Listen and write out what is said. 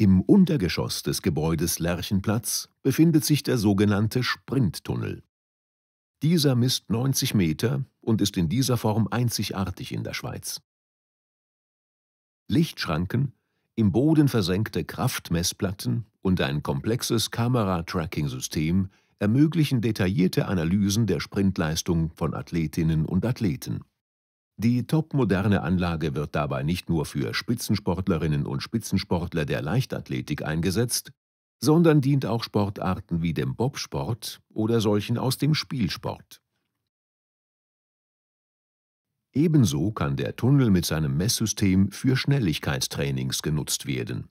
Im Untergeschoss des Gebäudes Lerchenplatz befindet sich der sogenannte Sprinttunnel. Dieser misst 90 Meter und ist in dieser Form einzigartig in der Schweiz. Lichtschranken, im Boden versenkte Kraftmessplatten und ein komplexes Kamera-Tracking-System ermöglichen detaillierte Analysen der Sprintleistung von Athletinnen und Athleten. Die topmoderne Anlage wird dabei nicht nur für Spitzensportlerinnen und Spitzensportler der Leichtathletik eingesetzt, sondern dient auch Sportarten wie dem Bobsport oder solchen aus dem Spielsport. Ebenso kann der Tunnel mit seinem Messsystem für Schnelligkeitstrainings genutzt werden